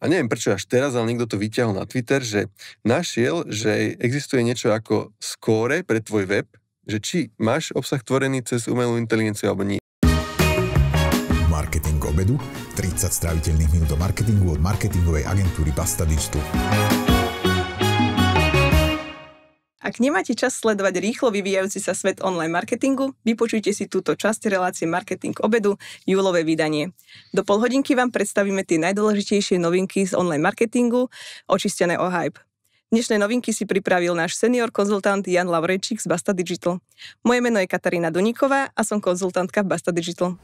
a neviem prečo až teraz, ale niekto to vyťahol na Twitter, že našiel, že existuje niečo ako skóre pre tvoj web, že či máš obsah tvorený cez umelú inteligenciu alebo nie. Marketing obedu. 30 stráviteľných minút do marketingu od marketingovej agentúry Basta Digital. Ak nemáte čas sledovať rýchlo vyvíjajúci sa svet online marketingu, vypočujte si túto časť relácie Marketing obedu, júlové vydanie. Do polhodinky vám predstavíme tie najdôležitejšie novinky z online marketingu, očistené o hype. Dnešné novinky si pripravil náš senior konzultant Jan Lavrečík z Basta Digital. Moje meno je Katarína Doníková a som konzultantka v Basta Digital.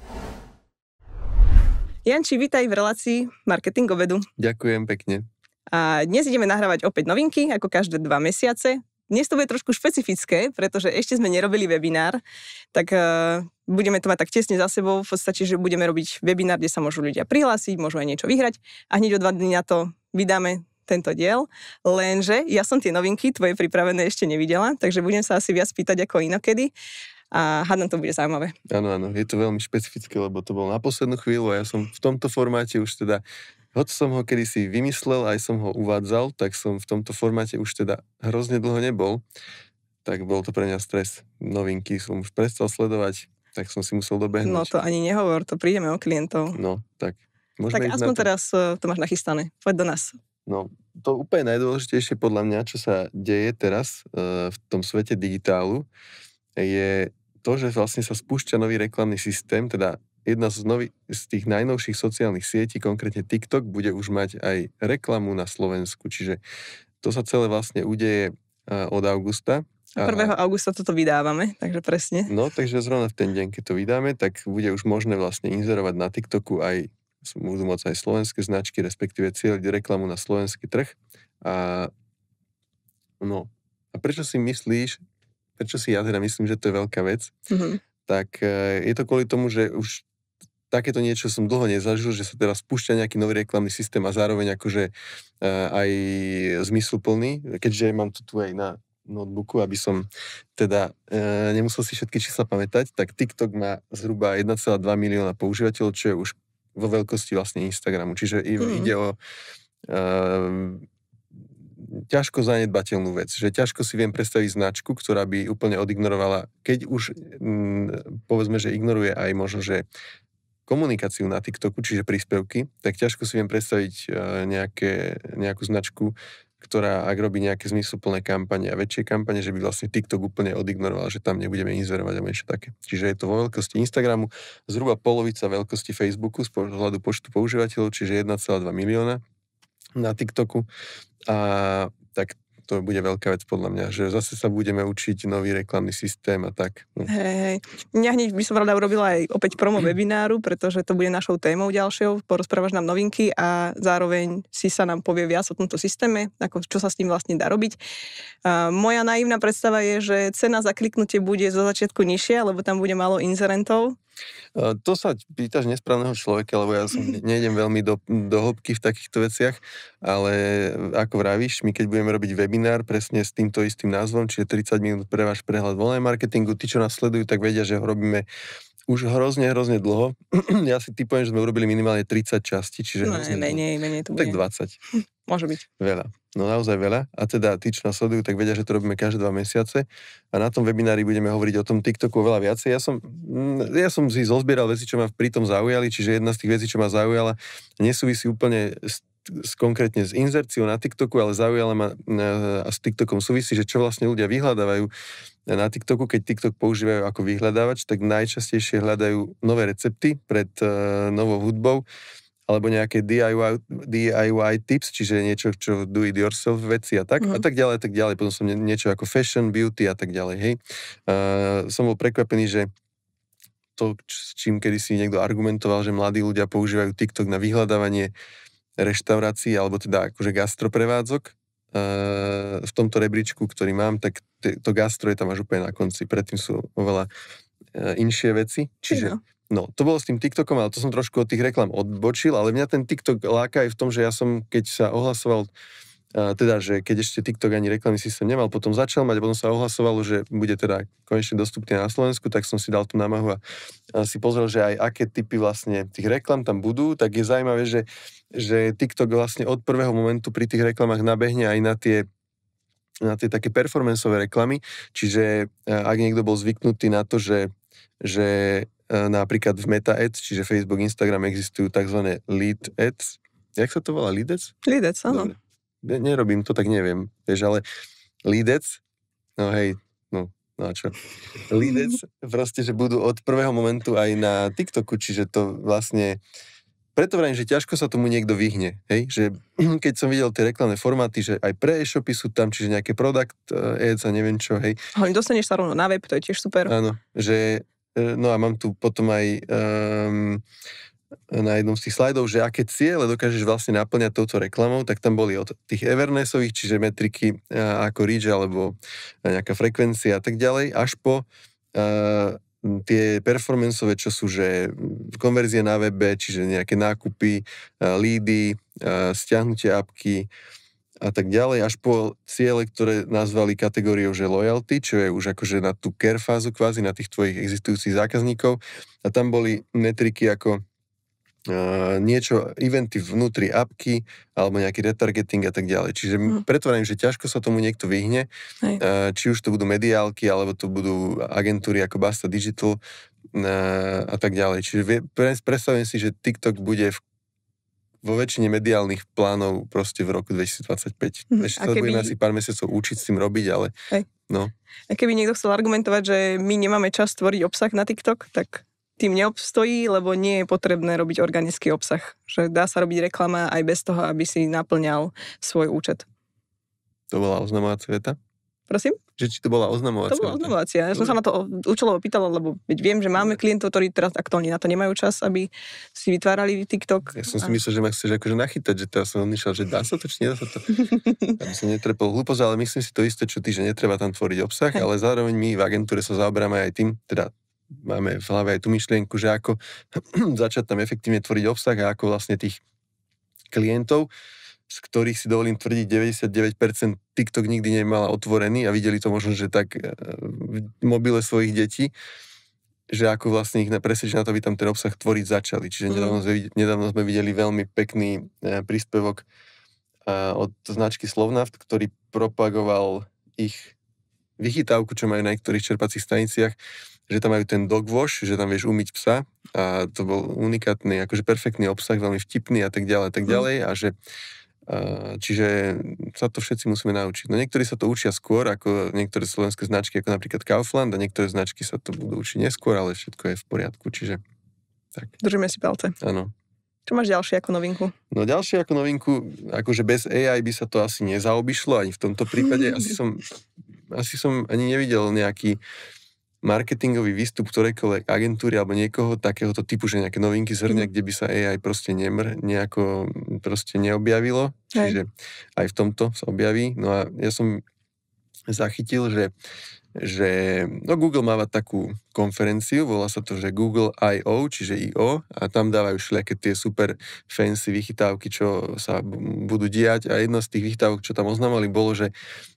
Janči, vítaj v relácii Marketing obedu. Ďakujem pekne. A dnes ideme nahrávať opäť novinky, ako každé dva mesiace. Dnes to bude trošku špecifické, pretože ešte sme nerobili webinár, tak uh, budeme to mať tak tesne za sebou. V podstate, že budeme robiť webinár, kde sa môžu ľudia prihlásiť, môžu aj niečo vyhrať a hneď o dva dní na to vydáme tento diel, lenže ja som tie novinky tvoje pripravené ešte nevidela, takže budem sa asi viac pýtať ako inokedy a hádam to bude zaujímavé. Áno, áno, je to veľmi špecifické, lebo to bolo na poslednú chvíľu a ja som v tomto formáte už teda Hoď som ho kedysi vymyslel, aj som ho uvádzal, tak som v tomto formáte už teda hrozne dlho nebol. Tak bol to pre mňa stres. Novinky som už prestal sledovať, tak som si musel dobehnúť. No to ani nehovor, to prídeme o klientov. No, tak. Môžeme tak aspoň teraz eh, to máš nachystané. Poď do nás. No, to úplne najdôležitejšie podľa mňa, čo sa deje teraz e, v tom svete digitálu, je to, že vlastne sa spúšťa nový reklamný systém, teda jedna z, nový, z tých najnovších sociálnych sietí, konkrétne TikTok, bude už mať aj reklamu na Slovensku. Čiže to sa celé vlastne udeje od augusta. 1. A... augusta toto vydávame, takže presne. No, takže zrovna v ten deň, keď to vydáme, tak bude už možné vlastne inzerovať na TikToku aj, budú môcť aj slovenské značky, respektíve cieľiť reklamu na slovenský trh. A no, a prečo si myslíš, prečo si ja teda myslím, že to je veľká vec, mm-hmm. tak e, je to kvôli tomu, že už takéto niečo som dlho nezažil, že sa teraz spúšťa nejaký nový reklamný systém a zároveň akože e, aj zmysluplný, keďže mám to tu aj na notebooku, aby som teda e, nemusel si všetky čísla pamätať, tak TikTok má zhruba 1,2 milióna používateľov, čo je už vo veľkosti vlastne Instagramu. Čiže mm. ide o e, ťažko zanedbateľnú vec, že ťažko si viem predstaviť značku, ktorá by úplne odignorovala, keď už m, povedzme, že ignoruje aj možno, že komunikáciu na TikToku, čiže príspevky, tak ťažko si viem predstaviť eh, nejaké, nejakú značku, ktorá ak robí nejaké zmysluplné kampane a väčšie kampane, že by vlastne TikTok úplne odignoroval, že tam nebudeme inzerovať alebo niečo také. Čiže je to vo veľkosti Instagramu zhruba polovica veľkosti Facebooku z pohľadu počtu používateľov, čiže 1,2 milióna na TikToku. A tak to bude veľká vec podľa mňa, že zase sa budeme učiť nový reklamný systém a tak. No. Hej, hej. Mňa hneď by som rada urobila aj opäť promo webináru, pretože to bude našou témou ďalšou, porozprávaš nám novinky a zároveň si sa nám povie viac o tomto systéme, ako čo sa s tým vlastne dá robiť. A moja naivná predstava je, že cena za kliknutie bude zo začiatku nižšia, lebo tam bude málo inzerentov, to sa pýtaš nesprávneho človeka, lebo ja som mhm. nejdem veľmi do, do hĺbky v takýchto veciach, ale ako vravíš, my keď budeme robiť webinár presne s týmto istým názvom, čiže 30 minút pre váš prehľad online marketingu, tí, čo nás sledujú, tak vedia, že ho robíme už hrozne, hrozne dlho. ja si typujem, že sme urobili minimálne 30 častí, čiže... No, menej, dlho. menej to no bude. Tak 20. Môže byť. Veľa. No naozaj veľa. A teda tí, čo nás sledujú, tak vedia, že to robíme každé dva mesiace. A na tom webinári budeme hovoriť o tom TikToku veľa viacej. Ja som, mm, ja som si zozbieral veci, čo ma pritom zaujali, čiže jedna z tých vecí, čo ma zaujala, nesúvisí úplne s konkrétne s inzerciou na TikToku, ale zaujala ma e, a s TikTokom súvisí, že čo vlastne ľudia vyhľadávajú na TikToku, keď TikTok používajú ako vyhľadávač, tak najčastejšie hľadajú nové recepty pred uh, novou hudbou alebo nejaké DIY, DIY tips, čiže niečo, čo do it yourself veci a tak, mm. a mhm. tak ďalej, a tak ďalej. Potom som niečo ako fashion, beauty a tak ďalej, hej. Uh, som bol prekvapený, že to, s čím kedysi niekto argumentoval, že mladí ľudia používajú TikTok na vyhľadávanie uh, reštaurácií, alebo teda akože gastroprevádzok, eh, v tomto rebríčku, ktorý mám, tak to gastro je tam až úplne na konci. Predtým sú oveľa eh, inšie veci. Čiže, no, to bolo s tým TikTokom, ale to som trošku od tých reklam odbočil, ale mňa ten TikTok láka aj v tom, že ja som, keď sa ohlasoval a teda, že keď ešte TikTok ani reklamný systém nemal, potom začal mať, potom sa ohlasovalo, že bude teda konečne dostupný na Slovensku, tak som si dal tú námahu a, a si pozrel, že aj aké typy vlastne tých reklam tam budú, tak je zaujímavé, že, že TikTok vlastne od prvého momentu pri tých reklamách nabehne aj na tie na tie také performanceové reklamy, čiže e, ak niekto bol zvyknutý na to, že, že e, napríklad v Meta Ads, čiže Facebook, Instagram existujú tzv. lead ads, Jak sa to volá? Lidec? Lidec, áno. Dobre ne, nerobím to, tak neviem. Vieš, ale lídec, no hej, no, no a čo? Lídec proste, že budú od prvého momentu aj na TikToku, čiže to vlastne preto vrajím, že ťažko sa tomu niekto vyhne. Hej? Že, keď som videl tie reklamné formáty, že aj pre e-shopy sú tam, čiže nejaké product ads eh, a neviem čo. Hej. Hoň, dostaneš sa rovno na web, to je tiež super. Áno, že, eh, no a mám tu potom aj um, na jednom z tých slajdov, že aké ciele dokážeš vlastne naplňať touto reklamou, tak tam boli od tých Evernessových, čiže metriky e, ako reach alebo e, nejaká frekvencia a tak ďalej, až po uh, tie performanceové, čo sú, že konverzie na webe, čiže nejaké nákupy, uh, lídy, uh, stiahnutie apky, a tak ďalej, až po ciele, ktoré nazvali kategóriou, že loyalty, čo je už akože na tú care fázu kvázi, na tých tvojich existujúcich zákazníkov. A tam boli metriky ako niečo, eventy vnútri apky alebo nejaký retargeting a tak ďalej. Čiže mm. Hm. pretvorím, že ťažko sa tomu niekto vyhne, Hej. či už to budú mediálky, alebo to budú agentúry ako Basta Digital a tak ďalej. Čiže vie, predstavujem si, že TikTok bude v vo väčšine mediálnych plánov proste v roku 2025. Mm, Ešte keby... budeme asi pár mesiacov učiť s tým robiť, ale Hej. no. A keby niekto chcel argumentovať, že my nemáme čas tvoriť obsah na TikTok, tak tým neobstojí, lebo nie je potrebné robiť organický obsah. Že dá sa robiť reklama aj bez toho, aby si naplňal svoj účet. To bola oznamovacia veta? Prosím? Že či to bola oznamovacia? To bola oznamovacia. Ja som sa na to účelovo pýtala, lebo viem, že máme klientov, ktorí teraz aktuálne na to nemajú čas, aby si vytvárali TikTok. Ja som si a... myslel, že ma chceš akože nachytať, že teraz som odmýšľal, že dá sa to, či nedá sa to. aby som netrepol hlúposť, ale myslím si to isté, čo ty, že netreba tam tvoriť obsah, ale zároveň my v agentúre sa zaoberáme aj tým, teda máme v hlave aj tú myšlienku, že ako začať tam efektívne tvoriť obsah a ako vlastne tých klientov, z ktorých si dovolím tvrdiť 99% TikTok nikdy nemala otvorený a videli to možno, že tak eh, v mobile svojich detí, že ako vlastne ich presvedčiť na to, aby tam ten obsah tvoriť začali. Čiže mm. nedávno sme, nedávno sme videli veľmi pekný eh, príspevok eh, od značky Slovnaft, ktorý propagoval ich vychytávku, čo majú na niektorých čerpacích staniciach, že tam majú ten dog wash, že tam vieš umyť psa a to bol unikátny, akože perfektný obsah, veľmi vtipný a tak ďalej, tak mhm. ďalej a že Čiže sa to všetci musíme naučiť. No niektorí sa to učia skôr, ako niektoré slovenské značky, ako napríklad Kaufland, a niektoré značky sa to budú učiť neskôr, ale všetko je v poriadku, čiže tak. Držíme si palce. Áno. Čo máš ďalšie ako novinku? No ďalšie ako novinku, akože bez AI by sa to asi nezaobišlo, ani v tomto prípade. Asi som, asi som ani nevidel nejaký marketingový výstup ktorejkoľvek agentúry alebo niekoho takéhoto typu, že nejaké novinky zhrňa, mhm. mm. kde by sa AI proste nemr, nejako mm, proste neobjavilo. Hej. Čiže aj v tomto sa objaví. No a ja som zachytil, že, že no Google máva takú konferenciu, volá sa to, že Google I.O., čiže I.O. a tam dávajú všelijaké tie super fancy vychytávky, čo sa budú diať a jedna z tých vychytávok, čo tam oznamovali, bolo, že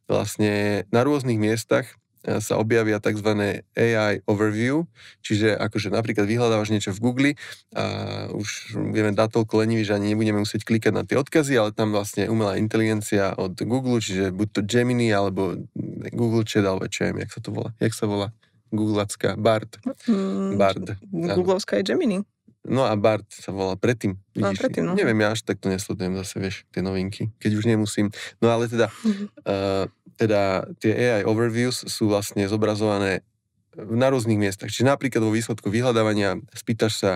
vlastne na rôznych miestach E, sa objavia tzv. AI overview, čiže akože napríklad vyhľadávaš niečo v Google a už vieme toľko lenivý, že ani nebudeme musieť klikať na tie odkazy, ale tam vlastne umelá inteligencia od Google, čiže buď to Gemini, alebo Google Chat, alebo čo jak sa to volá, jak sa volá? Googlacká, Bard. Mm, Bard. Googlovská je Gemini. No a Bart sa volá predtým. No, Vidíš, no, predtým, no. Neviem, ja až takto nesledujem zase, vieš, tie novinky, keď už nemusím. No ale teda, uh, teda tie AI overviews sú vlastne zobrazované eh, na rôznych miestach. Čiže napríklad vo výsledku vyhľadávania spýtaš sa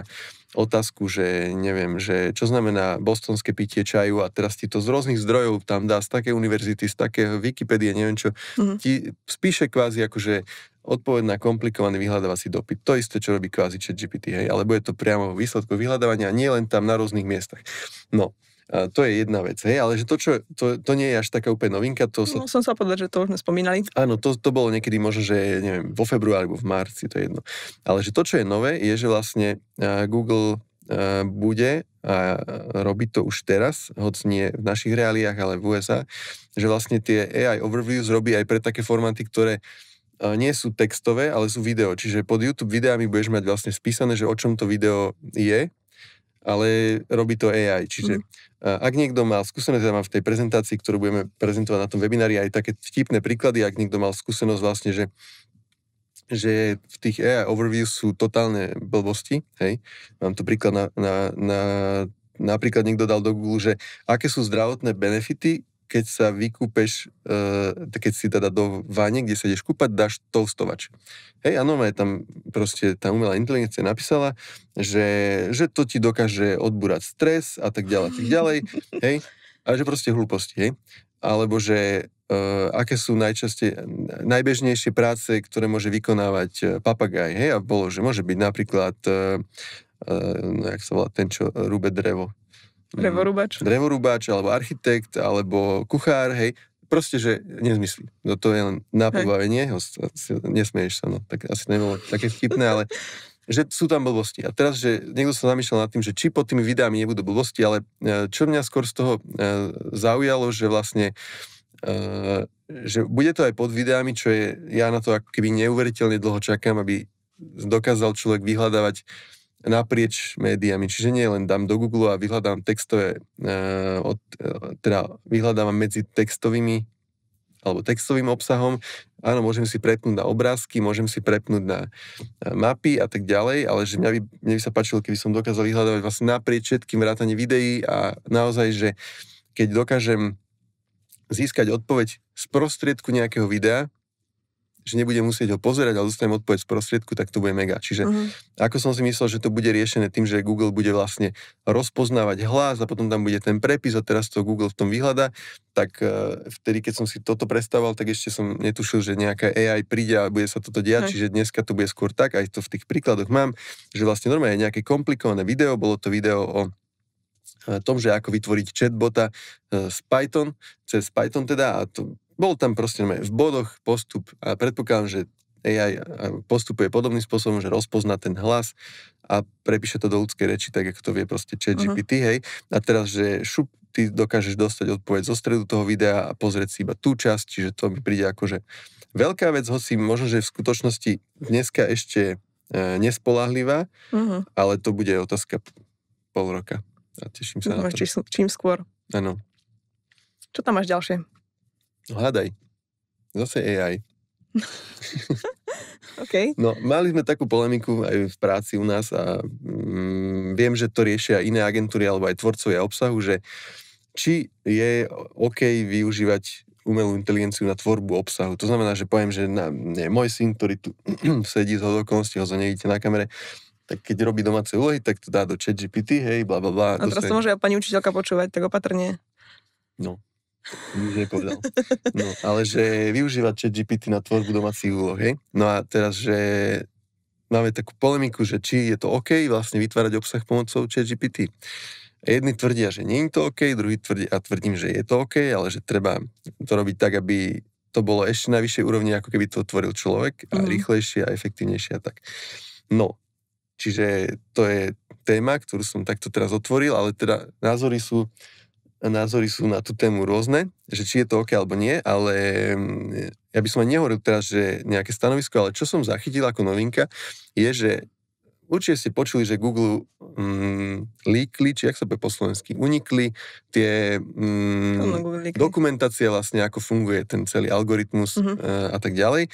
otázku, že neviem, že čo znamená bostonské pitie čaju a teraz ti to z rôznych zdrojov tam dá z také univerzity, z také Wikipedia, neviem čo, mm-hmm. ti spíše kvázi akože odpoved na komplikovaný vyhľadávací dopyt. To isté, čo robí kvázi ChatGPT, hej, alebo je to priamo výsledku vyhľadávania, nie len tam na rôznych miestach. No, to je jedna vec, hej, ale že to, čo, to, to nie je až taká úplne novinka, to sa... No, som sa povedať, že to už sme spomínali. Áno, to, to bolo niekedy možno, že neviem, vo februári alebo v marci, to je jedno. Ale že to, čo je nové, je, že vlastne e, Google e, bude a robí to už teraz, hoc nie v našich reáliách, ale v USA, že vlastne tie AI overviews robí aj pre také formáty, ktoré e, nie sú textové, ale sú video. Čiže pod YouTube videami budeš mať vlastne spísané, že o čom to video je ale robí to AI. Čiže mm. ak niekto mal skúsenosť, ja mám v tej prezentácii, ktorú budeme prezentovať na tom webinári, aj také vtipné príklady, ak niekto mal skúsenosť vlastne, že že v tých AI overviews sú totálne blbosti, hej. Mám tu príklad na, na, na napríklad niekto dal do Google, že aké sú zdravotné benefity, keď sa vykúpeš, e, keď si teda do vane, kde sa ideš kúpať, dáš toastovač. Hej, a aj tam proste tá umelá inteligencia napísala, že, že to ti dokáže odbúrať stres a tak ďalej, tak ďalej, hej, a že proste hlúposti, hej. Alebo že e, aké sú najčaste, najbežnejšie práce, ktoré môže vykonávať eh, papagaj, hej, a bolo, že môže byť napríklad, e, uh, no, jak sa volá ten, čo rúbe drevo, Mhm. Drevorúbač. Drevorúbač, alebo architekt, alebo kuchár, hej. Proste, že nezmyslí. No to je len na pobavenie, nesmieš sa, no. Tak asi nebolo také vtipné, ale že sú tam blbosti. A teraz, že niekto sa zamýšľal nad tým, že či pod tými videami nebudú blbosti, ale e, čo mňa skôr z toho e, zaujalo, že vlastne e, že bude to aj pod videami, čo je, ja na to ako keby neuveriteľne dlho čakám, aby dokázal človek vyhľadávať naprieč médiami. Čiže nie len dám do Google a vyhľadám textové, uh, od, uh, teda vyhľadávam medzi textovými alebo textovým obsahom. Áno, môžem si prepnúť na obrázky, môžem si prepnúť na eh, mapy a tak ďalej, ale že mňa by, mňa by sa páčilo, keby som dokázal vyhľadávať vlastne naprieč všetkým vrátane videí a naozaj, že keď dokážem získať odpoveď z prostriedku nejakého videa, že nebudem musieť ho pozerať, ale dostanem odpoveď z prostriedku, tak to bude mega. Čiže uh-huh. ako som si myslel, že to bude riešené tým, že Google bude vlastne rozpoznávať hlas a potom tam bude ten prepis a teraz to Google v tom vyhľada, tak eh, vtedy, keď som si toto predstavoval, tak ešte som netušil, že nejaká AI príde a bude sa toto diať, uh-huh. čiže dneska to bude skôr tak, aj to v tých príkladoch mám, že vlastne normálne nejaké komplikované video, bolo to video o eh, tom, že ako vytvoriť chatbota z eh, Python, cez Python teda, a to bol tam proste v bodoch postup a predpokladám, že AI postupuje podobným spôsobom, že rozpozná ten hlas a prepíše to do ľudskej reči, tak ako to vie proste chat uh-huh. Mhm. hej. A teraz, že šup, ty dokážeš dostať odpoveď zo stredu toho videa a pozrieť si iba tú časť, čiže to mi príde akože veľká vec, hoci možno, že v skutočnosti dneska ešte e, nespolahlivá, uh-huh. ale to bude otázka pol roka. A teším sa uh-huh. na to. čím skôr. Áno. Čo tam máš ďalšie? Hľadaj. Zase AI. okay. No, mali sme takú polemiku aj v práci u nás a mm, viem, že to riešia iné agentúry alebo aj tvorcovia obsahu, že či je OK využívať umelú inteligenciu na tvorbu obsahu. To znamená, že poviem, že na, nie, môj syn, ktorý tu sedí z hodokonosti, ho zanevidíte na kamere, tak keď robí domáce úlohy, tak to dá do chat GPT, hej, bla, bla, bla. A teraz to môže aj pani učiteľka počúvať, tak opatrne. No, nepovedal. No, ale že využívať chat GPT na tvorbu domácich úloh, hej? No a teraz, že máme takú polemiku, že či je to OK vlastne vytvárať obsah pomocou chat GPT. Jedni tvrdia, že nie je to OK, druhý tvrdí, a tvrdím, že je to OK, ale že treba to robiť tak, aby to bolo ešte na vyššej úrovni, ako keby to tvoril človek a mm. rýchlejšie a efektívnejšie a tak. No, čiže to je téma, ktorú som takto teraz otvoril, ale teda názory sú názory sú na tú tému rôzne, že či je to OK alebo nie, ale mm, ja by som aj nehovoril teraz, že nejaké stanovisko, ale čo som zachytil ako novinka, je, že určite ste počuli, že Google mm, líkli, či ak sa po slovensky, unikli tie mm, dokumentácie vlastne, ako funguje ten celý algoritmus mm-hmm. a tak ďalej.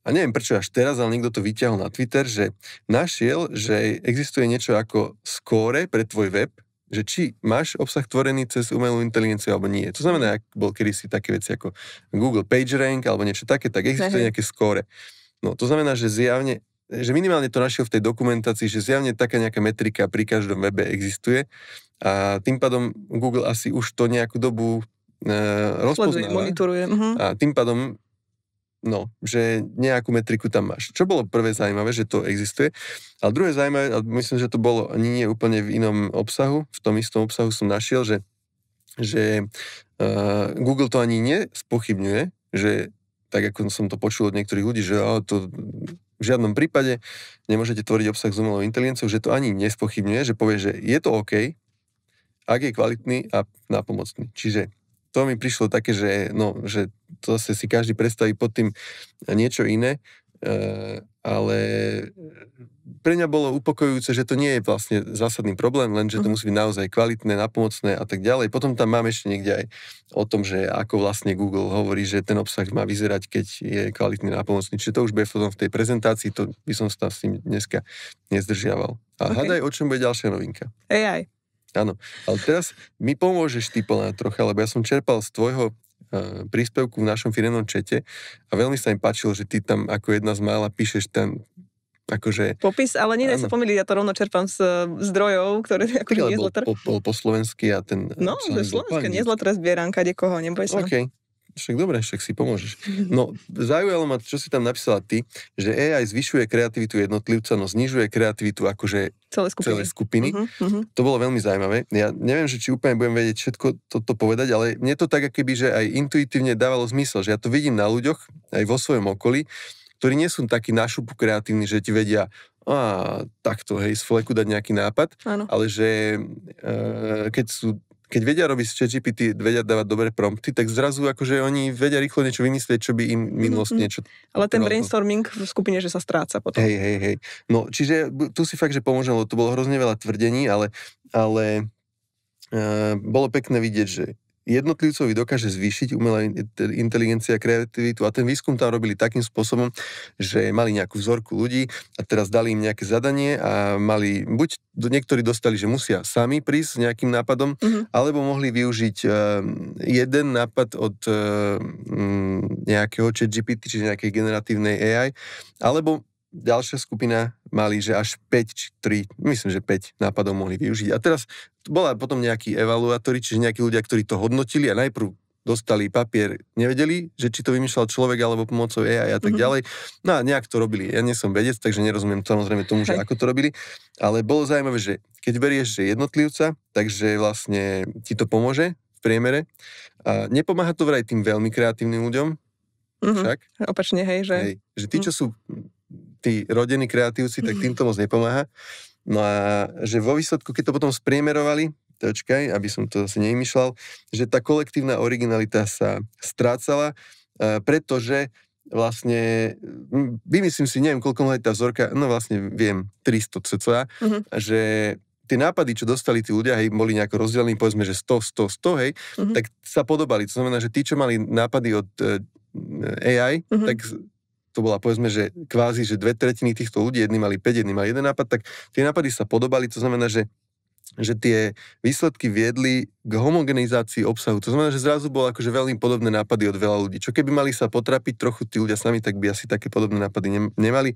A neviem prečo až teraz, ale niekto to vyťahol na Twitter, že našiel, že existuje niečo ako skóre pre tvoj web, že či máš obsah tvorený cez umelú inteligenciu alebo nie. To znamená, ak bol kedysi také veci ako Google PageRank alebo niečo také, tak existuje mhm. nejaké skóre. No to znamená, že zjavne že minimálne to našiel v tej dokumentácii, že zjavne taká nejaká metrika pri každom webe existuje a tým pádom Google asi už to nejakú dobu e, rozpoznáva. monitoruje. Uh-huh. A tým pádom No, že nejakú metriku tam máš. Čo bolo prvé zaujímavé, že to existuje. A druhé zaujímavé, a myslím, že to bolo nie úplne v inom obsahu, v tom istom obsahu som našiel, že, že uh, Google to ani nespochybňuje, že tak ako som to počul od niektorých ľudí, že oh, to v žiadnom prípade nemôžete tvoriť obsah s umelou inteligenciou, že to ani nespochybňuje, že povie, že je to OK, ak je kvalitný a nápomocný. Čiže to mi prišlo také, že, no, že to si každý predstaví pod tým niečo iné, e, ale eh, pre mňa bolo upokojujúce, že to nie je vlastne zásadný problém, len že to mhm. musí byť naozaj kvalitné, napomocné a tak ďalej. Potom tam máme ešte niekde aj o tom, že ako vlastne Google hovorí, že ten obsah má vyzerať, keď je kvalitný, napomocný. Čiže to už bude potom v tej prezentácii, to by som sa s tým dneska nezdržiaval. A okay. hádaj, o čom bude ďalšia novinka. AI. Áno, ale teraz mi pomôžeš ty plná trocha, lebo ja som čerpal z tvojho eh, príspevku v našom firemnom čete a veľmi sa mi páčilo, že ty tam ako jedna z mála píšeš ten, akože... Popis, ale nie sa pomýliť, ja to rovno čerpám z eh, zdrojov, ktoré ako nie zlotr... po, po, po slovensky a ten... No, že slovenské, nie zlotr zbieram, kade koho, neboj sa. Okay však dobre, však si pomôžeš. No, zaujalo ma, čo si tam napísala ty, že AI zvyšuje kreativitu jednotlivca, no znižuje kreativitu akože celé skupiny. Celé skupiny. Uh-huh, uh-huh. To bolo veľmi zaujímavé. Ja neviem, že či úplne budem vedieť všetko toto povedať, ale mne to tak, keby, že aj intuitívne dávalo zmysel, že ja to vidím na ľuďoch, aj vo svojom okolí, ktorí nie sú takí našupu kreatívni, že ti vedia a takto, hej, z fleku dať nejaký nápad, ano. ale že e, keď sú keď vedia robiť s ChatGPT, vedia dávať dobré prompty, tak zrazu akože oni vedia rýchlo niečo vymyslieť, čo by im minulosť mm-hmm. niečo... Ale ten brainstorming v skupine, že sa stráca potom. Hej, hej, hej. No, čiže tu si fakt, že pomôžem, lebo to bolo hrozne veľa tvrdení, ale, ale uh, bolo pekné vidieť, že jednotlivcovi dokáže zvýšiť umelá inteligencia, kreativitu a ten výskum tam robili takým spôsobom, že mali nejakú vzorku ľudí a teraz dali im nejaké zadanie a mali, buď niektorí dostali, že musia sami prísť s nejakým nápadom, mm-hmm. alebo mohli využiť uh, jeden nápad od uh, nejakého chat GPT, čiže nejakej generatívnej AI, alebo ďalšia skupina mali, že až 5 či 3, myslím, že 5 nápadov mohli využiť. A teraz bola potom nejakí evaluátori, čiže nejakí ľudia, ktorí to hodnotili a najprv dostali papier, nevedeli, že či to vymýšľal človek alebo pomocou AI a tak mm-hmm. ďalej. No a nejak to robili. Ja nie som vedec, takže nerozumiem samozrejme tomu, že ako to robili. Ale bolo zaujímavé, že keď berieš že jednotlivca, takže vlastne ti to pomôže v priemere. A nepomáha to vraj tým veľmi kreatívnym ľuďom, Mm-hmm. Však? Opačne, hej, že... Hej, že tí, čo mhm. sú tí rodení kreatívci, tak mhm. týmto moc nepomáha. No a že vo výsledku, keď to potom spriemerovali, točkaj, aby som to zase nevymýšľal, že tá kolektívna originalita sa strácala, e, pretože vlastne, vymyslím si, neviem, koľko mohla tá vzorka, no vlastne viem, 300 cca, mm-hmm. že tie nápady, čo dostali tí ľudia, hej, boli nejako rozdelení, povedzme, že 100, 100, 100, hej, mm-hmm. tak sa podobali. To znamená, že tí, čo mali nápady od e, e AI, mm-hmm. tak to bola povedzme, že kvázi, že dve tretiny týchto ľudí, jedni mali 5, jedni mali jeden nápad, tak tie nápady sa podobali, to znamená, že že tie výsledky viedli k homogenizácii obsahu. To znamená, že zrazu bolo akože veľmi podobné nápady od veľa ľudí. Čo keby mali sa potrapiť trochu tí ľudia sami, tak by asi také podobné nápady nemali.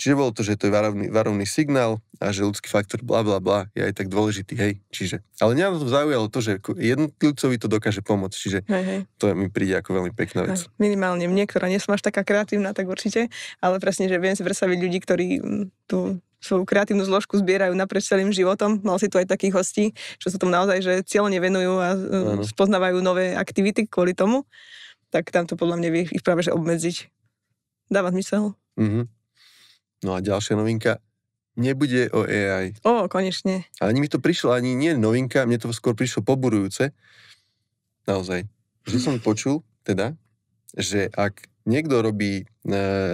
Čiže bolo to, že to je varovný, varovný signál a že ľudský faktor bla bla bla je aj tak dôležitý, hej. Čiže, ale mňa to zaujalo to, že jednotlivcovi to dokáže pomôcť, čiže hej, hej. to mi príde ako veľmi pekná vec. Minimálne mne, ktorá nie som až taká kreatívna, tak určite, ale presne, že viem si predstaviť ľudí, ktorí mm, tú svoju kreatívnu zložku zbierajú naprieč celým životom. Mal si tu aj takých hostí, čo sa tomu naozaj že cieľne venujú a ano. E, spoznávajú nové aktivity kvôli tomu. Tak tam to podľa mňa vie ich práve že obmedziť. Dáva zmysel. Mm-hmm. No a ďalšia novinka nebude o AI. O, konečne. Ale ani mi to prišlo, ani nie novinka, mne to skôr prišlo poburujúce. Naozaj. Že som počul, teda, že ak niekto robí e,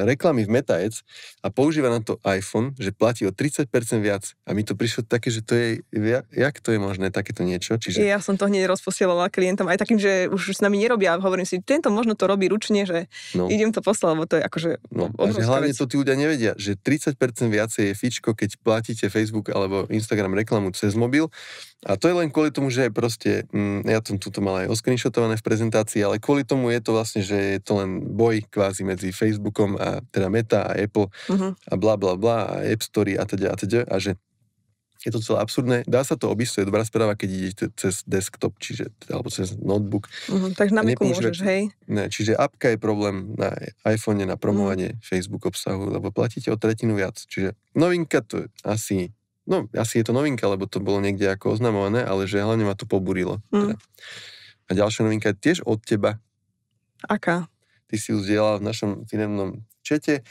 reklamy v Meta a používa na to iPhone, že platí o 30% viac. A mi to prišlo také, že to je, jak to je možné, takéto niečo. Čiže... Ja som to hneď rozposielala klientom, aj takým, že už s nami nerobia. Hovorím si, tento možno to robí ručne, že no. idem to poslať, lebo to je akože no, a že hlavne vec. to tí ľudia nevedia, že 30% viacej je fičko, keď platíte Facebook alebo Instagram reklamu cez mobil. A to je len kvôli tomu, že je proste, mm, ja som tu mal aj oskrinšotované v prezentácii, ale kvôli tomu je to vlastne, že je to len boj boj kvázi medzi Facebookom a teda Meta a Apple uh-huh. a bla bla bla a App Story a teda a teda a že je to celé absurdné. Dá sa to obísť, to je dobrá správa, keď idete cez desktop, čiže, alebo cez notebook. Uh-huh, tak na Macu môžeš, hej? Ne, čiže apka je problém na iPhone na promovanie uh-huh. Facebook obsahu, lebo platíte o tretinu viac. Čiže novinka to asi, no asi je to novinka, lebo to bolo niekde ako oznamované, ale že hlavne ma to poburilo. Uh-huh. Teda. A ďalšia novinka je tiež od teba. Aká? ty si ju zdieľal v našom finemnom čete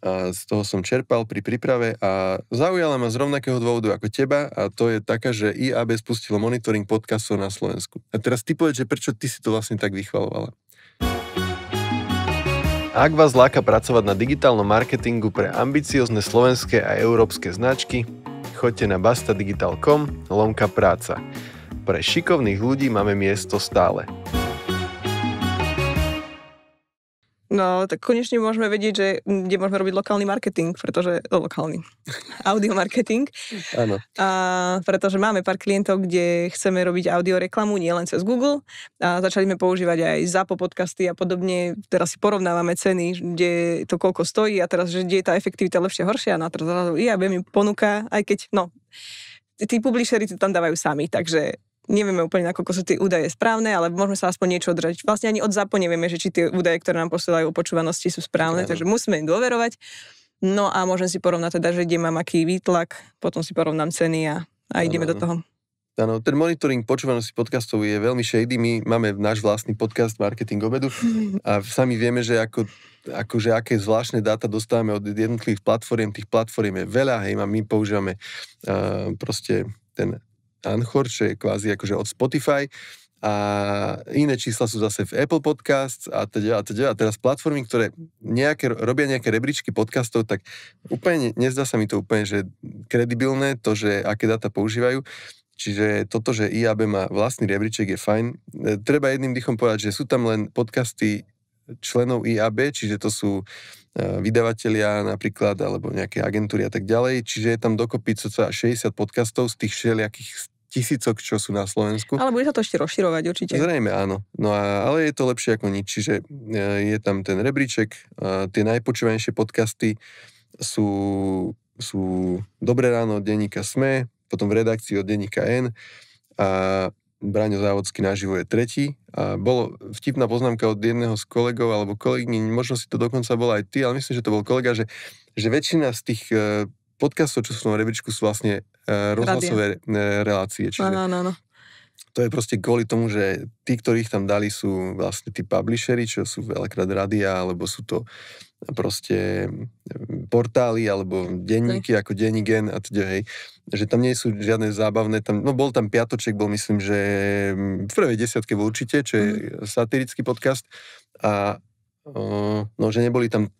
a z toho som čerpal pri príprave a zaujala ma z rovnakého dôvodu ako teba a to je taká, že IAB spustilo monitoring podcastov na Slovensku. A teraz ty povedz, že prečo ty si to vlastne tak vychvalovala. Ak vás láka pracovať na digitálnom marketingu pre ambiciozne slovenské a európske značky, choďte na bastadigital.com lomka práca. Pre šikovných ľudí máme miesto stále. No, tak konečne môžeme vedieť, že kde môžeme robiť lokálny marketing, pretože, no, lokálny, audio marketing. Áno. A, pretože máme pár klientov, kde chceme robiť audio reklamu, nielen cez Google. A začali sme používať aj ZAPO podcasty a podobne. Teraz si porovnávame ceny, kde to koľko stojí a teraz, že kde je tá efektivita lepšia, horšia. No a teraz zrazu IAB mi ponúka, aj keď, no, tí publishery to tam dávajú sami, takže nevieme úplne, nakoľko sú tie údaje správne, ale môžeme sa aspoň niečo odrať. Vlastne ani od ZAPO nevieme, že či tie údaje, ktoré nám posielajú o počúvanosti, sú správne, takže musíme im dôverovať. No a môžem si porovnať teda, že kde mám aký výtlak, potom si porovnám ceny a, a ano. ideme do toho. Áno, ten monitoring počúvanosti podcastov je veľmi shady. My máme náš vlastný podcast Marketing obedu a sami vieme, že ako, akože aké zvláštne dáta dostávame od jednotlivých platform. Tých platform je veľa, hej, a my používame uh, proste ten Anchor, čo je kvázi akože od Spotify a iné čísla sú zase v Apple Podcasts a teda, a teda. A teraz platformy, ktoré nejaké, robia nejaké rebríčky podcastov, tak úplne nezdá sa mi to úplne, že kredibilné to, že aké dáta používajú. Čiže toto, že IAB má vlastný rebríček je fajn. E, treba jedným dýchom povedať, že sú tam len podcasty členov IAB, čiže to sú uh, E, vydavatelia napríklad, alebo nejaké agentúry a tak ďalej. Čiže je tam dokopy cca 60 podcastov z tých všelijakých tisícok, čo sú na Slovensku. Ale bude sa to ešte rozširovať určite. Zrejme áno. No a, ale je to lepšie ako nič. Čiže e, je tam ten rebríček, tie najpočúvanejšie podcasty sú, sú Dobré ráno od denníka SME, potom v redakcii od denníka N a Braňo Závodský naživo je tretí. A bolo vtipná poznámka od jedného z kolegov alebo kolegyni, možno si to dokonca bol aj ty, ale myslím, že to bol kolega, že, že väčšina z tých eh, podcastov, čo sú na rebríčku, sú vlastne eh, rozhlasové Radia. Eh, relácie. Čiže no, no, no to je proste kvôli tomu, že tí, ktorých tam dali, sú vlastne tí publishery, čo sú veľakrát radia, alebo sú to proste mm, portály alebo denníky ako gen a teda, hej, že tam nie sú žiadne zábavné, tam, no bol tam Piatoček, bol myslím, že mm, v prvej desiatke bol určite, čo je mhm. satirický podcast a no, že neboli tam,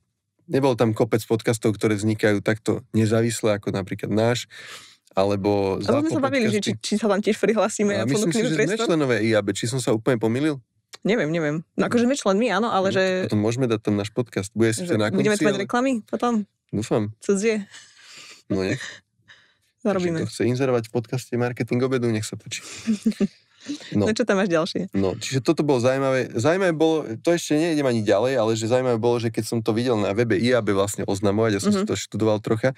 nebol tam kopec podcastov, ktoré vznikajú takto nezávisle ako napríklad náš, alebo za sme sa bavili, že či, či sa tam tiež prihlasíme. A ja myslím si, že sme členové IAB. Či som sa úplne pomýlil? Neviem, neviem. No akože sme členmi, áno, ale no, že... Potom môžeme dať tam náš podcast. Bude si na konci, Budeme tu mať ale... reklamy potom? Dúfam. zje? No nech. Zarobíme. Kto chce inzerovať v podcaste Marketing obedu, nech sa točí. No. no čo tam máš ďalšie? No, čiže toto bolo zaujímavé. Zaujímavé bolo, to ešte nejdem ani ďalej, ale že zaujímavé bolo, že keď som to videl na webe IAB vlastne oznamovať, ja som mm-hmm. si mhm. to študoval trocha,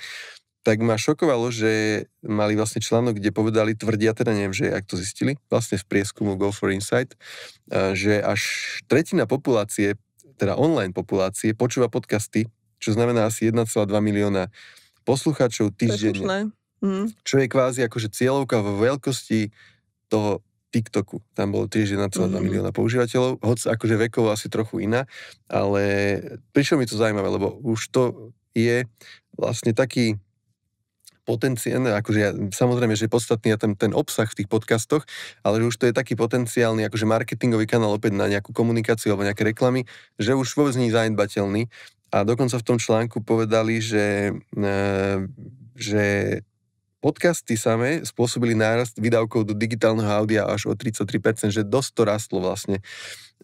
tak ma šokovalo, že mali vlastne článok, kde povedali, tvrdia, teda neviem, že ak to zistili, vlastne v prieskumu Go for Insight, že až tretina populácie, teda online populácie, počúva podcasty, čo znamená asi 1,2 milióna poslucháčov týždenne. Mm. Čo je kvázi akože cieľovka vo veľkosti toho TikToku. Tam bolo tiež 1,2 mm milióna používateľov, hoc akože vekovo asi trochu iná, ale prišlo mi to zaujímavé, lebo už to je vlastne taký potenciálne, akože ja, samozrejme, že je podstatný ja ten, ten obsah v tých podcastoch, ale že už to je taký potenciálny akože marketingový kanál opäť na nejakú komunikáciu alebo nejaké reklamy, že už vôbec nie je zanedbateľný. A dokonca v tom článku povedali, že, e, že podcasty same spôsobili nárast výdavkov do digitálneho audia až o 33%, že dosť to rastlo vlastne.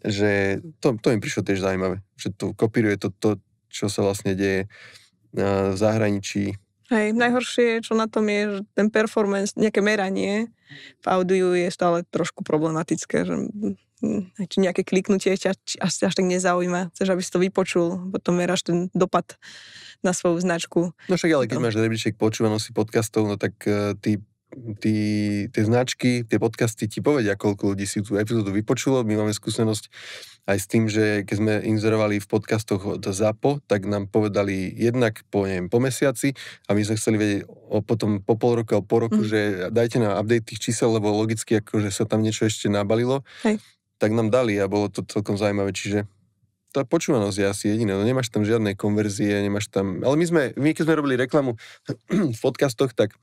Že to, to im prišlo tiež zaujímavé, že to kopíruje to, to čo sa vlastne deje e, v zahraničí Hej, hm. najhoršie, čo na tom je, že ten performance, nejaké meranie v audiu je stále trošku problematické, že hm, hm, či nejaké kliknutie ťa až, až tak nezaujíma. Chceš, aby si to vypočul, potom meráš ten dopad na svoju značku. No však ale keď no. máš rebríček počúvanosti podcastov, no tak uh, ty tí, tie značky, tie podcasty ti povedia, koľko ľudí si tú epizódu vypočulo. My máme skúsenosť aj s tým, že keď sme inzerovali v podcastoch od ZAPO, tak nám povedali jednak po, neviem, po mesiaci a my sme chceli vedieť o, potom po pol roka, o po roku, mm. že dajte nám update tých čísel, lebo logicky akože sa tam niečo ešte nabalilo. Hej. Tak nám dali a bolo to celkom zaujímavé, čiže tá počúvanosť je asi jediné. no nemáš tam žiadne konverzie, nemáš tam, ale my sme, my keď sme robili reklamu v podcastoch, tak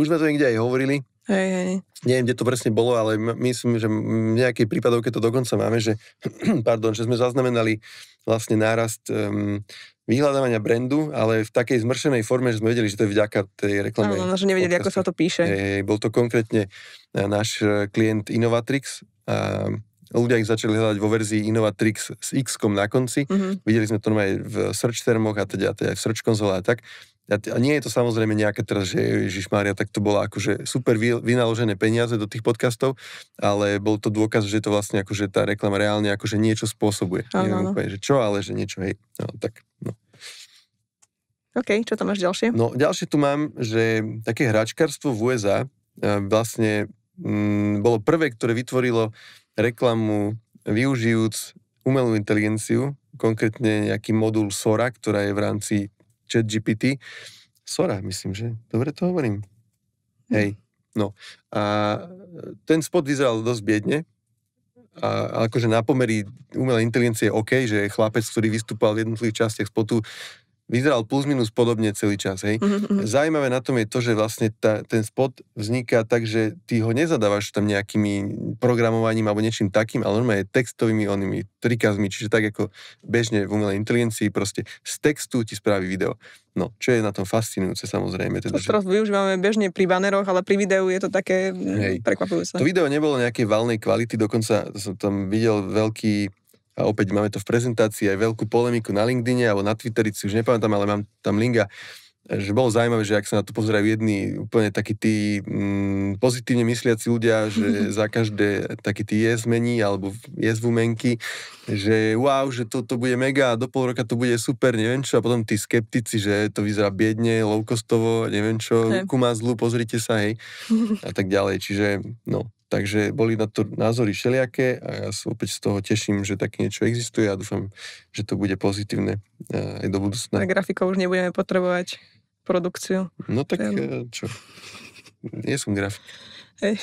už sme to niekde aj hovorili. Hej, hej. Neviem, kde to presne bolo, ale myslím, že v nejakej prípadovke to dokonca máme, že, pardon, že sme zaznamenali vlastne nárast um, vyhľadávania brandu, ale v takej zmršenej forme, že sme vedeli, že to je vďaka tej reklame. Áno, že nevedeli, podcastu. ako sa to píše. Hej, bol to konkrétne e, náš e, klient Innovatrix a ľudia ich začali hľadať vo verzii Innovatrix s x na konci. Mm-hmm. Videli sme to aj v search termoch a teda, teda aj v search konzole a tak. A nie je to samozrejme nejaké teraz, že Ježiš Mária, tak to bola akože super vynaložené peniaze do tých podcastov, ale bol to dôkaz, že to vlastne akože tá reklama reálne akože niečo spôsobuje. Áno, Neviem úplne, že čo, ale že niečo, hej. No, tak, no. OK, čo tam máš ďalšie? No, ďalšie tu mám, že také hračkarstvo v USA e, vlastne m, mm, bolo prvé, ktoré vytvorilo reklamu využijúc umelú inteligenciu, konkrétne nejaký modul SORA, ktorá je v rámci chat GPT. Sora, myslím, že dobre to hovorím. Hm. Hej, no. A e, ten spot vyzeral dosť biedne, a akože na pomery umelej inteligencie je OK, že chlapec, ktorý vystúpal v jednotlivých častiach spotu, vyzeral plus minus podobne celý čas. Hej. Mm-hmm. Mhm. Zaujímavé na tom je to, že vlastne tá, ten spot vzniká tak, že ty ho nezadávaš tam nejakými programovaním alebo niečím takým, ale normálne textovými onými trikazmi, čiže tak ako bežne v umelej inteligencii proste z textu ti spraví video. No, čo je na tom fascinujúce samozrejme. Teda, to teraz že... využívame bežne pri baneroch, ale pri videu je to také mm, prekvapujúce. To video nebolo nejakej valnej kvality, dokonca som tam videl veľký a opäť máme to v prezentácii aj veľkú polemiku na LinkedIne alebo na Twitteri, si už nepamätám, ale mám tam linka, že bolo zaujímavé, že ak sa na to pozerajú jedni úplne takí tí mm, pozitívne mysliaci ľudia, že za každé taký tí yes mení alebo yes womenky, že wow, že to, to bude mega, do pol roka to bude super, neviem čo, a potom tí skeptici, že to vyzerá biedne, low costovo, neviem čo, okay. kumazlu, pozrite sa, hej, a tak ďalej, čiže no, Takže boli na to názory všelijaké a ja sa opäť z toho teším, že také niečo existuje a dúfam, že to bude pozitívne e, aj do budúcna. Na grafikov už nebudeme potrebovať produkciu. No tak Ten... E, čo? Nie som grafik. Hej.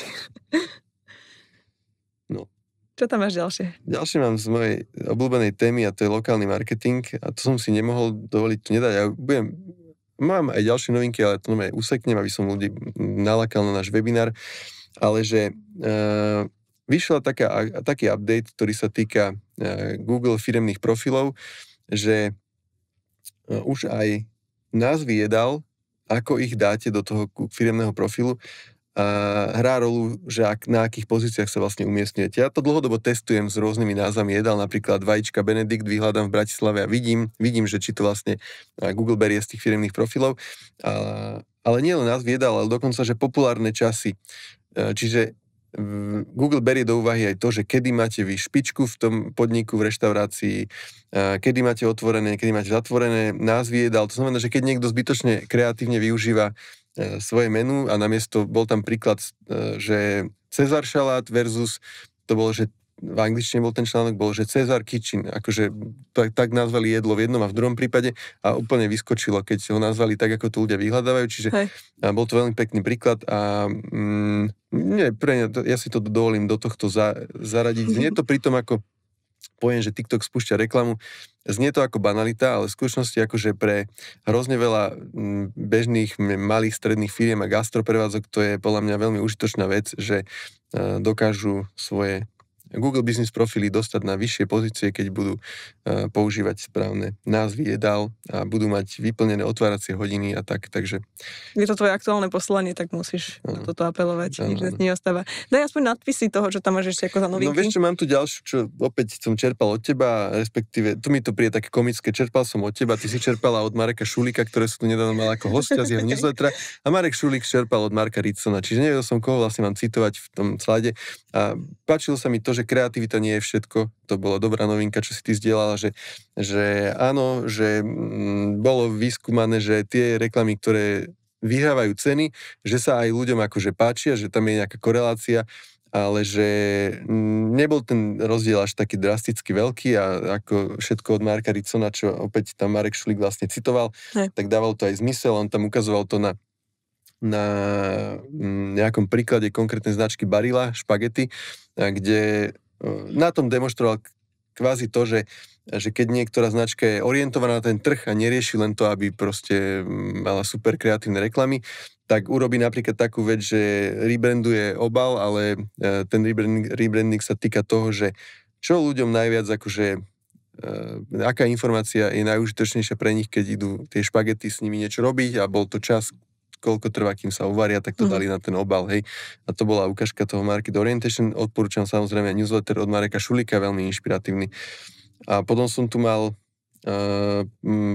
No. Čo tam máš ďalšie? Ďalšie mám z mojej obľúbenej témy a to je lokálny marketing a to som si nemohol dovoliť tu nedať. Ja budem Mám aj ďalšie novinky, ale to je úseknem, aby som ľudí nalakal na náš webinár ale že uh, vyšla taká, taký update, ktorý sa týka uh, Google firemných profilov, že uh, už aj nás viedal, ako ich dáte do toho firemného profilu a hrá rolu, že ak, na akých pozíciách sa vlastne umiestňujete. Ja to dlhodobo testujem s rôznymi názvami jedal, napríklad vajíčka Benedikt vyhľadám v Bratislave a vidím, vidím, že či to vlastne Google berie z tých firmných profilov. A, ale nie len nás viedal, ale dokonca, že populárne časy E, čiže Google berie do úvahy aj to, že kedy máte vy špičku v tom podniku, v reštaurácii, e, kedy máte otvorené, kedy máte zatvorené názvy jedal. To znamená, že keď niekto zbytočne kreatívne využíva e, svoje menu a namiesto, bol tam príklad, že Cezar šalát versus to bolo, že v angličtine bol ten článok, bol, že Cezar Kitchen, akože tak, tak nazvali jedlo v jednom a v druhom prípade a úplne vyskočilo, keď ho nazvali tak, ako to ľudia vyhľadávajú, čiže a bol to veľmi pekný príklad a mm, nie, pre mňa, ja si to dovolím do tohto za, zaradiť. Znie to pritom ako pojem, že TikTok spúšťa reklamu, znie to ako banalita, ale v skutočnosti akože pre hrozne veľa mm, bežných malých stredných firiem a gastroprevádzok to je podľa mňa veľmi užitočná vec, že e, dokážu svoje Google Business profily dostať na vyššie pozície, keď budú e, používať správne názvy jedál a budú mať vyplnené otváracie hodiny a tak, takže... Je to tvoje aktuálne poslanie, tak musíš ano. na toto apelovať, ano, nič neostáva. Daj aspoň nadpisy toho, čo tam máš ešte ako za novinky. No vieš čo, mám tu ďalšiu, čo opäť som čerpal od teba, respektíve, tu mi to príde také komické, čerpal som od teba, ty si čerpala od Mareka Šulika, ktoré sa tu nedávno mal ako hostia z jeho newslettera a Marek Šulik čerpal od Marka Ritsona, čiže nevedel som, koho vlastne mám citovať v tom slade a páčilo sa mi to, že kreativita nie je všetko. To bola dobrá novinka, čo si ty zdieľala, že, že áno, že mm, bolo vyskúmané, že tie reklamy, ktoré vyhrávajú ceny, že sa aj ľuďom akože páčia, že tam je nejaká korelácia, ale že mm, nebol ten rozdiel až taký drasticky veľký a ako všetko od Marka Ricona, čo opäť tam Marek Šulík vlastne citoval, ne. tak dával to aj zmysel, on tam ukazoval to na na mm, nejakom príklade konkrétnej značky Barilla, špagety, kde e, na tom demonstroval kvázi to, že, že keď niektorá značka je orientovaná na ten trh a nerieši len to, aby proste mm, mala super kreatívne reklamy, tak urobí napríklad takú vec, že rebranduje obal, ale e, ten rebranding, rebranding sa týka toho, že čo ľuďom najviac akože e, aká informácia je najužitočnejšia pre nich, keď idú tie špagety s nimi niečo robiť a bol to čas, koľko trvá, kým sa uvaria, tak to mm. dali na ten obal, hej. A to bola ukážka toho Market Orientation. Odporúčam samozrejme newsletter od Mareka Šulika, veľmi inšpiratívny. A potom som tu mal, uh,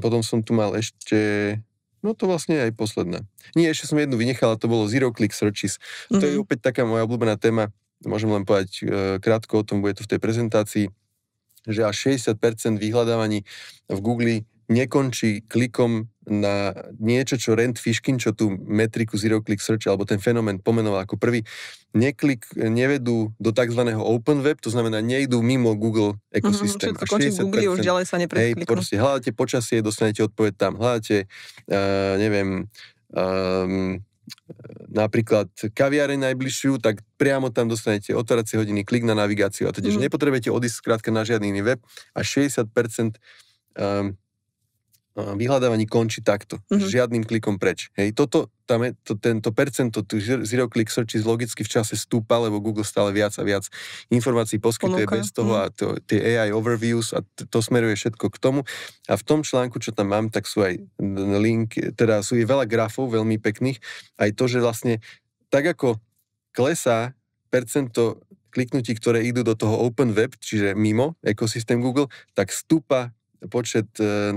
potom som tu mal ešte, no to vlastne aj posledné. Nie, ešte som jednu vynechala, to bolo Zero Click Searches. Mm-hmm. To je mhm. opäť taká moja obľúbená téma, môžem len povedať uh, krátko o tom, bude to v tej prezentácii že až 60% vyhľadávaní v Google nekončí klikom na niečo, čo rent Fishkin, čo tú metriku Zero Click Search, alebo ten fenomén pomenoval ako prvý, neklik, nevedú do tzv. open web, to znamená, nejdú mimo Google mhm, ekosystém. Mm-hmm, všetko končí v Google, už ďalej sa neprekliknú. Hej, proste, hľadáte počasie, dostanete odpoveď tam. Hľadáte, uh, neviem, um, napríklad kaviareň najbližšiu, tak priamo tam dostanete otváracie hodiny, klik na navigáciu a teda, mm. nepotrebujete odísť skrátka na žiadny iný web a 60% um, vyhľadávaní končí takto. Mm-hmm. Žiadnym klikom preč. Hej, toto, tam je, to, tento percento tu zero click searches logicky v čase stúpa, lebo Google stále viac a viac informácií poskytuje Ponuka. bez toho mm. a to, tie AI overviews a to, to smeruje všetko k tomu. A v tom článku, čo tam mám, tak sú aj link, teda sú je veľa grafov veľmi pekných, aj to, že vlastne tak ako klesá percento kliknutí, ktoré idú do toho open web, čiže mimo ekosystém Google, tak stúpa počet e,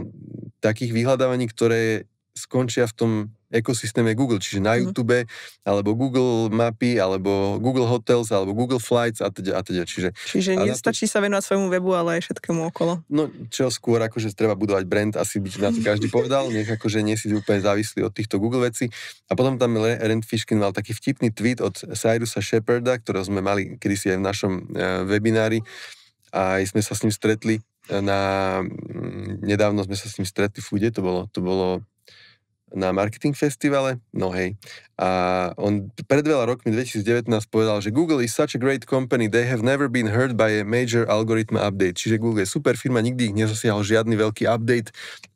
takých vyhľadávaní, ktoré skončia v tom ekosystéme Google, čiže na mhm. YouTube, alebo Google mapy, alebo Google Hotels, alebo Google Flights a teda. A teda. Čiže, čiže nestačí to... sa venovať svojmu webu, ale aj všetkému okolo. No čo skôr, akože treba budovať brand, asi by na to každý povedal, nech akože nie si úplne závislý od týchto Google vecí. A potom tam Rand Fishkin mal taký vtipný tweet od Cyrusa Shepherda, ktorého sme mali kedysi aj v našom e, webinári a aj sme sa s ním stretli na, mm, nedávno sme sa s ním stretli v Fude, to bolo, to bolo na marketing festivale, no hej. A on pred veľa rokmi, 2019, povedal, že Google is such a great company, they have never been hurt by a major algorithm update. Čiže Google je super firma, nikdy ich nezasiahol žiadny veľký update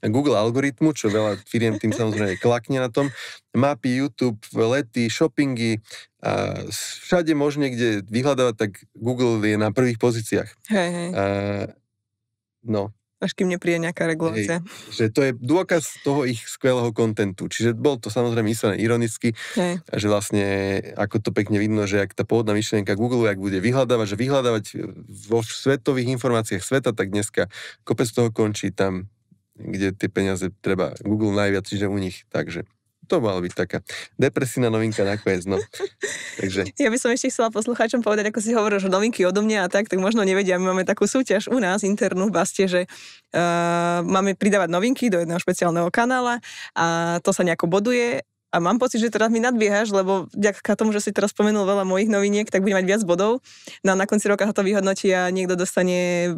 Google algoritmu, čo veľa firiem tým samozrejme klakne na tom. Mapy, YouTube, lety, shoppingy, a všade možne, kde vyhľadávať, tak Google je na prvých pozíciách. Hej, hej. A No. Až kým nepríde nejaká regulácia. Hej, že to je dôkaz toho ich skvelého kontentu. Čiže bol to samozrejme myslené ironicky, Hej. že vlastne, ako to pekne vidno, že ak tá pôvodná myšlienka Google, ak bude vyhľadávať, že vyhľadávať e, vo svetových informáciách sveta, tak dneska kopec toho končí tam, kde tie peniaze treba Google najviac, čiže u nich. Takže to mala byť taká depresívna novinka nakoniec, no. Takže... Ja by som ešte chcela poslucháčom povedať, ako si hovoril, že novinky odo mňa a tak, tak možno nevedia, my máme takú súťaž u nás internú v Baste, že uh, máme pridávať novinky do jedného špeciálneho kanála a to sa nejako boduje a mám pocit, že teraz mi nadbiehaš, lebo vďaka tomu, že si teraz spomenul veľa mojich noviniek, tak budem mať viac bodov. No a na konci roka sa to vyhodnotí a niekto dostane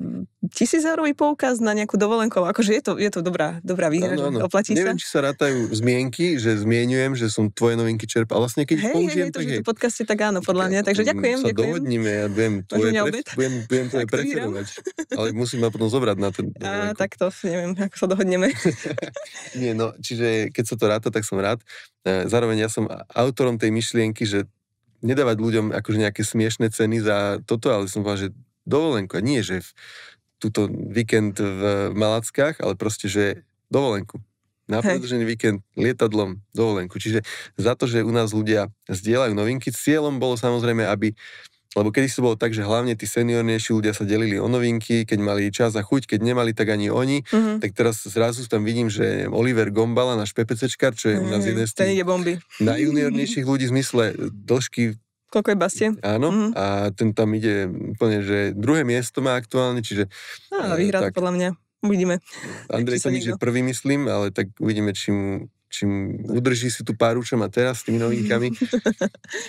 tisíc eurový poukaz na nejakú dovolenku. Akože je to, je to dobrá, dobrá výhra, no, no, no. oplatí Neviem, sa. či sa rátajú zmienky, že zmienujem, že som tvoje novinky čerpal. Vlastne keď hej, použijem, hej, to, tak že hej. tak áno, podľa mňa. Takže mm, ďakujem, sa ďakujem. dohodníme, ja budem tvoje, budem, budem tvoje preferovať. Ale musím ma potom zobrať na ten dovolenku. tak takto, neviem, ako sa dohodneme. Nie, no, čiže keď sa to ráta, tak som rád. E, zároveň ja som autorom tej myšlienky, že nedávať ľuďom akože nejaké smiešne ceny za toto, ale som povedal, že dovolenku. A nie, že v, túto víkend v Malackách, ale proste, že dovolenku. Na predlžený víkend lietadlom dovolenku. Čiže za to, že u nás ľudia zdieľajú novinky, cieľom bolo samozrejme, aby lebo kedy to bolo tak, že hlavne tí seniornejší ľudia sa delili o novinky, keď mali čas a chuť, keď nemali, tak ani oni. Mm-hmm. Tak teraz zrazu tam vidím, že Oliver Gombala, náš PPCčkar, čo je mm-hmm. u nás mhm. jeden z tých najjuniornejších ľudí v zmysle dĺžky Koľko je Bastie? Áno, mm-hmm. a ten tam ide úplne, že druhé miesto má aktuálne, čiže... Áno, eh, vyhrá podľa mňa. Uvidíme. Andrej mi, že prvý, myslím, ale tak uvidíme, či mu čím udrží si tú čo má teraz s tými novinkami.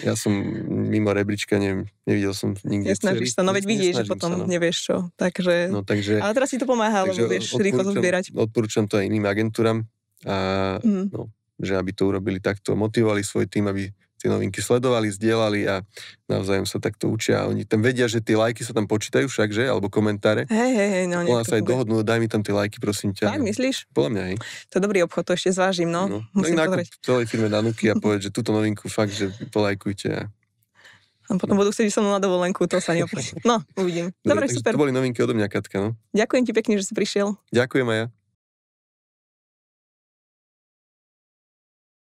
Ja som mimo reblička, neviem, nevidel som nikde. snažíš sa, no veď vidíš, že potom sa, no. nevieš čo. Takže... No, takže, Ale teraz si to pomáha, lebo vieš rýchlo to zbierať. Odporúčam to aj iným agentúram, a, mm. no, že aby to urobili takto, motivovali svoj tým, aby tie novinky sledovali, zdieľali a navzájom sa takto učia. Oni tam vedia, že tie lajky sa tam počítajú však, že? Alebo komentáre. Hej, hej, hej. No, Ona sa aj dohodnú, daj mi tam tie lajky, prosím ťa. Tak myslíš? Podľa mňa, hej. To je dobrý obchod, to ešte zvážim, no. no. Musím tak v celej firme Danuky a povedať, že túto novinku fakt, že polajkujte. A... A potom no. budú chcieť že som na dovolenku, to sa neoplatí. No, uvidím. Dobre, Dobre super. To boli novinky odo mňa, Katka. No. Ďakujem ti pekne, že si prišiel. Ďakujem aj ja.